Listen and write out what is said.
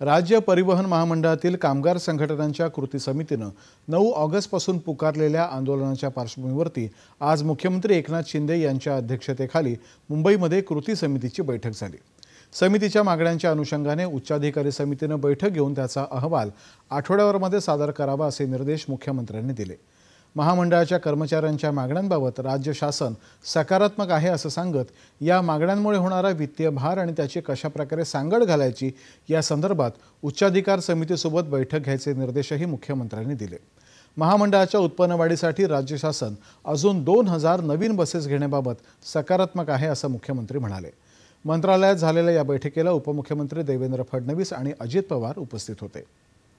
राज्य परिवहन महामंडळातील कामगार संघटनांच्या कृती समितीनं नऊ ऑगस्टपासून पुकारलेल्या आंदोलनाच्या पार्श्वभूमीवरती आज मुख्यमंत्री एकनाथ शिंदे यांच्या अध्यक्षतेखाली मुंबईमध्ये कृती समितीची बैठक झाली समितीच्या मागण्यांच्या अनुषंगाने उच्चाधिकारी समितीनं बैठक घेऊन त्याचा अहवाल आठवड्यावरमध्ये सादर करावा असे निर्देश मुख्यमंत्र्यांनी दिले महामंडळाच्या कर्मचाऱ्यांच्या मागण्यांबाबत राज्य शासन सकारात्मक आहे असं सांगत या मागण्यांमुळे होणारा वित्तीय भार आणि त्याची कशाप्रकारे सांगड घालायची या संदर्भात उच्चाधिकार समितीसोबत बैठक घ्यायचे निर्देशही मुख्यमंत्र्यांनी दिले महामंडळाच्या उत्पन्न वाढीसाठी राज्य शासन अजून दोन हजार नवीन बसेस घेण्याबाबत सकारात्मक आहे असं मुख्यमंत्री म्हणाले मंत्रालयात झालेल्या या बैठकीला उपमुख्यमंत्री देवेंद्र फडणवीस आणि अजित पवार उपस्थित होते